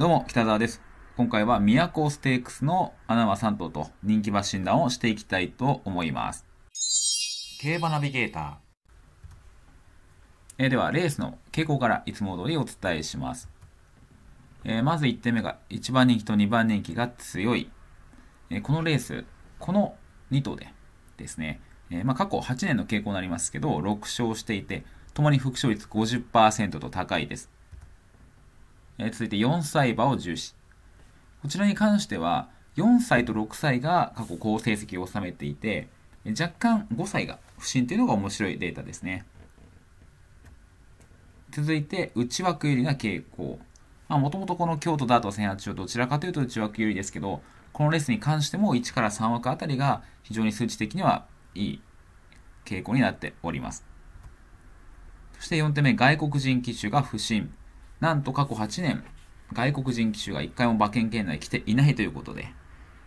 どうも、北沢です。今回は、都ステークスの穴馬3頭と人気馬診断をしていきたいと思います。競馬ナビゲーター。えー、では、レースの傾向からいつも通りお伝えします。えー、まず1点目が、1番人気と2番人気が強い。えー、このレース、この2頭でですね、えまあ、過去8年の傾向になりますけど、6勝していて、ともに復勝率50%と高いです。えー、続いて4歳馬を重視。こちらに関しては、4歳と6歳が過去好成績を収めていて、若干5歳が不振というのが面白いデータですね。続いて、内枠有利な傾向。もともとこの京都ダート1 0 0どちらかというと内枠有利ですけど、このレースに関しても1から3枠あたりが非常に数値的にはいい傾向になっております。そして4点目、外国人機種が不振。なんと過去8年、外国人機種が1回も馬券圏内来ていないということで、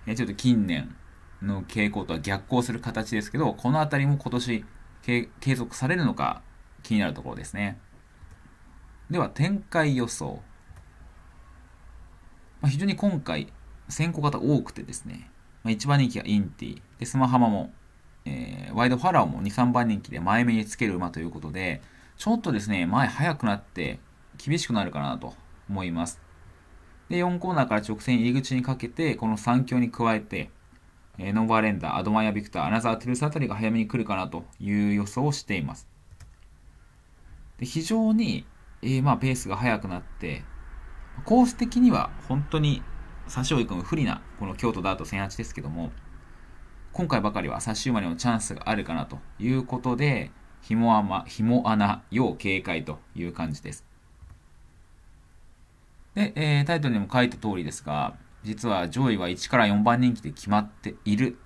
えちょっと近年の傾向とは逆行する形ですけど、このあたりも今年継続されるのか気になるところですね。では、展開予想。まあ、非常に今回、先行型多くてですね、まあ、1番人気がインティ、で、スマハマも、えー、ワイドファラオも2、3番人気で前目につける馬ということで、ちょっとですね、前早くなって、厳しくなるかなと思います。で、4コーナーから直線入り口にかけて、この3強に加えて、えノーバーレンダー、アドマイア・ビクター、アナザー・テルスあたりが早めに来るかなという予想をしています。で非常に、えー、まあ、ペースが速くなって、コース的には本当に差しを行くの不利なこの京都ダート1008ですけども、今回ばかりは差し馬にもチャンスがあるかなということで、紐もあま、ひ穴要警戒という感じです。で、えー、タイトルにも書いた通りですが、実は上位は1から4番人気で決まっている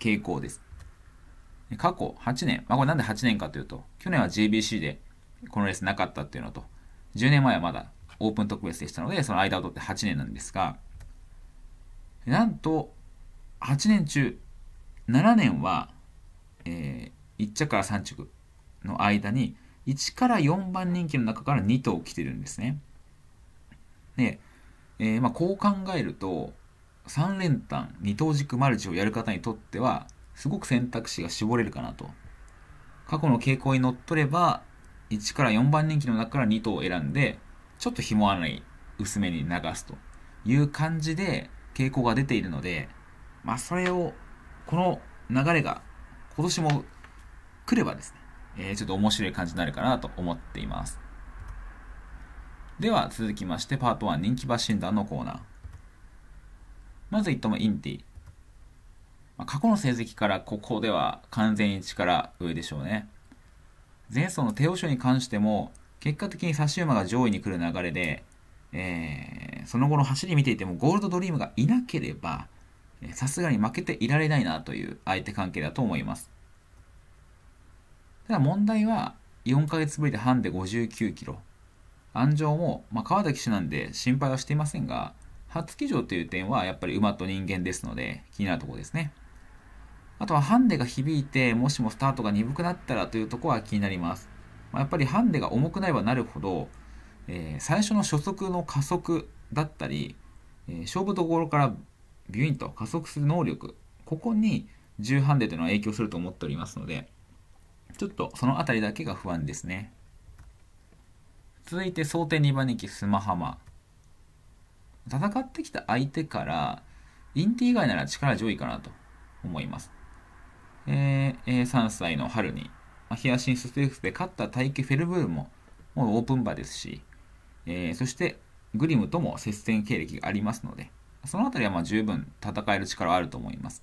傾向です。過去8年、まあ、これなんで8年かというと、去年は JBC でこのレースなかったっていうのと、10年前はまだオープン特別でしたので、その間を取って8年なんですが、なんと、8年中、7年は、えー、1着から3着の間に、1から4番人気の中から2頭来てるんですね。で、えー、まあ、こう考えると、3連単、2等軸マルチをやる方にとっては、すごく選択肢が絞れるかなと。過去の傾向にのっとれば、1から4番人気の中から2等を選んで、ちょっと紐穴に薄めに流すという感じで傾向が出ているので、まあ、それを、この流れが今年も来ればですね、えー、ちょっと面白い感じになるかなと思っています。では続きましてパート1人気馬診断のコーナー。まず1頭目インティ。まあ、過去の成績からここでは完全に力上でしょうね。前走の帝王賞に関しても結果的に差し馬が上位に来る流れで、えー、その後の走り見ていてもゴールドドリームがいなければさすがに負けていられないなという相手関係だと思います。ただ問題は4ヶ月ぶりで半で59キロ。安城も、まあ、川崎騎なんで心配はしていませんが、初騎乗という点はやっぱり馬と人間ですので気になるところですね。あとはハンデが響いて、もしもスタートが鈍くなったらというところは気になります。まあ、やっぱりハンデが重くなればなるほど、えー、最初の初速の加速だったり、えー、勝負どころからビュインと加速する能力、ここに重ハンデというのは影響すると思っておりますので、ちょっとその辺りだけが不安ですね。続いて想定2番人気スマハマ戦ってきた相手からインティ以外なら力上位かなと思います、えー、3歳の春にヒアシンステークスで勝った大気フェルブールももうオープン場ですし、えー、そしてグリムとも接戦経歴がありますのでその辺りはまあ十分戦える力はあると思います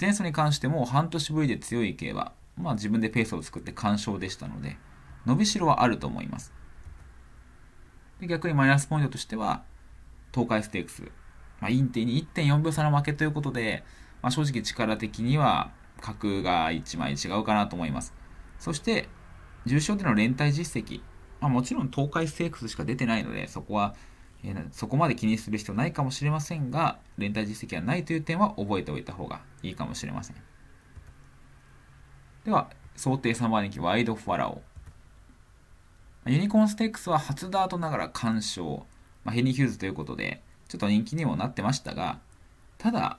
前走に関しても半年ぶりで強い系は、まあ、自分でペースを作って完勝でしたので伸びしろはあると思いますで逆にマイナスポイントとしては、東海ステークス。まあ、インテに1.4秒差の負けということで、まあ、正直力的には格が1枚違うかなと思います。そして、重賞での連帯実績。まあ、もちろん東海ステークスしか出てないので、そこは、えー、そこまで気にする必要ないかもしれませんが、連帯実績はないという点は覚えておいた方がいいかもしれません。では、想定3番人気ワイドファラオ。ユニコーンステークスは初ダートながら完勝、まあ、ヘニヒューズということで、ちょっと人気にもなってましたが、ただ、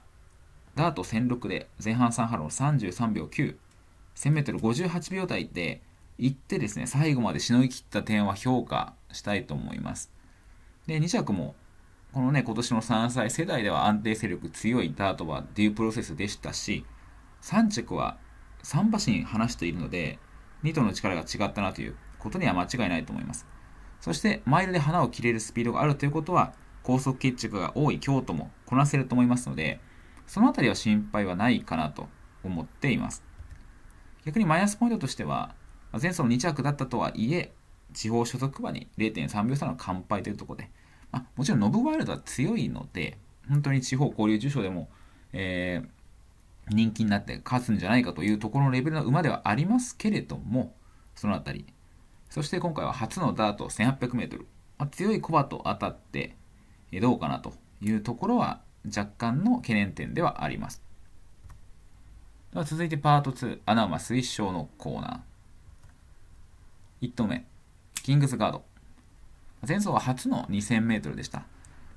ダート1006で前半3ハロー33秒9、1 0 0 0ル5 8秒台で行ってですね、最後までしのぎ切った点は評価したいと思います。で、2着も、このね、今年の3歳世代では安定勢力強いダートはデュープロセスでしたし、3着は3馬身離しているので、2頭の力が違ったなということには間違いないと思います。そして、マイルで花を切れるスピードがあるということは、高速決着が多い京都もこなせると思いますので、その辺りは心配はないかなと思っています。逆にマイナスポイントとしては、前走の2着だったとはいえ、地方所属馬に0.3秒差の完敗というところで、まあ、もちろんノブワイルドは強いので、本当に地方交流受賞でも、えー、人気になって勝つんじゃないかというところのレベルの馬ではありますけれども、その辺り、そして今回は初のダート 1800m。まあ、強いコバと当たってどうかなというところは若干の懸念点ではあります。では続いてパート2、穴馬推奨のコーナー。1投目、キングズガード。前走は初の 2000m でした。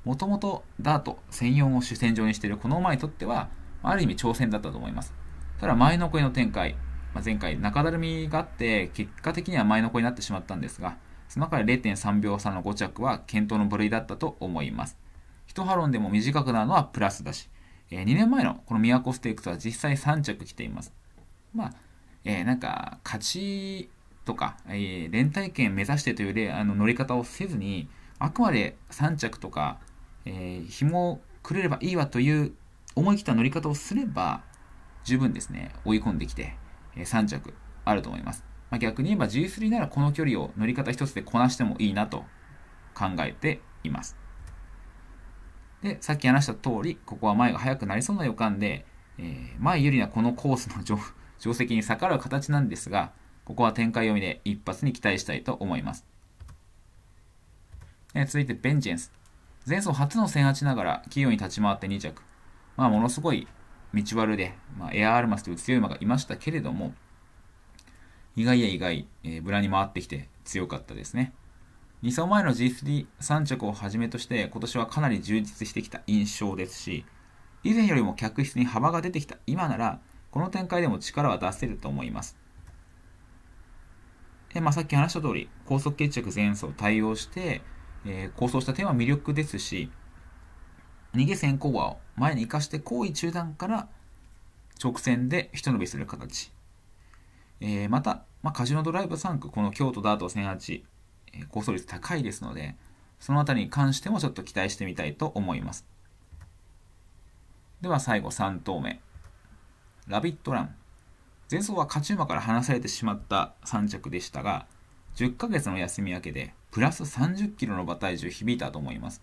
もともとダート1004を主戦場にしているこの馬にとっては、ある意味挑戦だったと思います。ただ前の声の展開、まあ、前回中だるみがあって結果的には前の子になってしまったんですがその中で0.3秒差の5着は検討の部類だったと思います1ハロンでも短くなるのはプラスだし、えー、2年前のこの宮古ステークスは実際3着来ていますまあ、えー、なんか勝ちとか、えー、連帯権目指してというあの乗り方をせずにあくまで3着とか、えー、紐をくれればいいわという思い切った乗り方をすれば十分ですね追い込んできて3着あると思います。まあ、逆に言えば G3 ならこの距離を乗り方一つでこなしてもいいなと考えています。で、さっき話した通り、ここは前が速くなりそうな予感で、えー、前有利なこのコースの定石に逆らう形なんですが、ここは展開読みで一発に期待したいと思います。え続いてベンジェンス。前走初の1008ながら企業に立ち回って2着。まあ、ものすごい道悪で、まあ、エアアルマスという強い馬がいましたけれども、意外や意外、えー、ブラに回ってきて強かったですね。2走前の G33 着をはじめとして、今年はかなり充実してきた印象ですし、以前よりも客室に幅が出てきた今なら、この展開でも力は出せると思います。まあ、さっき話した通り、高速決着前走対応して、えー、構想した点は魅力ですし、逃げ先行はを前に生かして行為中断から直線で一伸びする形。えー、また、まあ、カジノドライブ3区、この京都ダート1008、えー、率高いですので、そのあたりに関してもちょっと期待してみたいと思います。では最後3投目。ラビットラン。前走は勝ち馬から離されてしまった3着でしたが、10ヶ月の休み明けでプラス30キロの馬体重響いたと思います。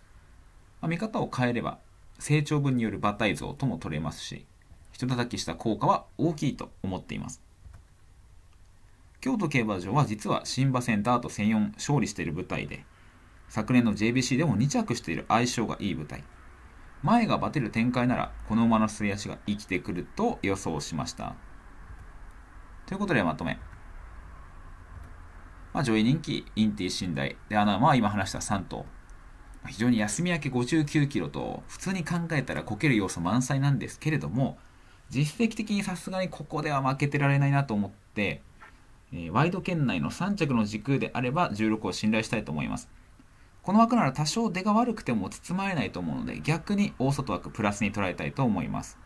ま見方を変えれば成長分による馬体像とも取れますし人叩きした効果は大きいと思っています京都競馬場は実は新馬戦ダート戦4勝利している舞台で昨年の JBC でも2着している相性がいい舞台前がバテる展開ならこの馬の末足が生きてくると予想しましたということでまとめ、まあ、上位人気インティ信頼で穴馬は今話した3頭非常に休み明け59キロと普通に考えたらこける要素満載なんですけれども実績的にさすがにここでは負けてられないなと思って、えー、ワイド圏内の3着の時空であれば16を信頼したいと思いますこの枠なら多少出が悪くても包まれないと思うので逆に大外枠プラスに捉えたいと思います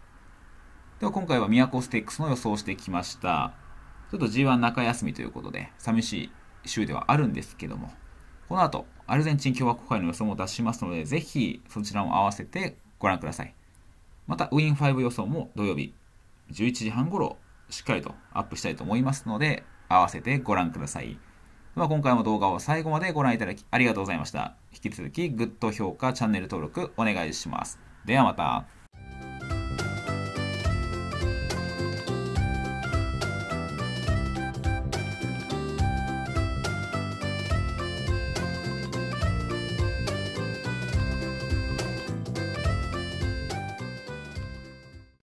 では今回は都ステークスの予想をしてきましたちょっと G1 中休みということで寂しい週ではあるんですけどもこの後アルゼンチン共和国会の予想も出しますので、ぜひそちらも合わせてご覧ください。また、ウィン5予想も土曜日11時半頃、しっかりとアップしたいと思いますので、合わせてご覧ください。では今回も動画を最後までご覧いただきありがとうございました。引き続きグッド評価、チャンネル登録お願いします。ではまた。